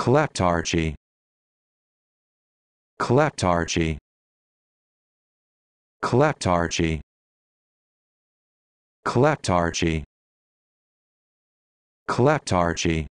Kleptarchy. Kleptarchy. Kleptarchy. Kleptarchy. Kleptarchy.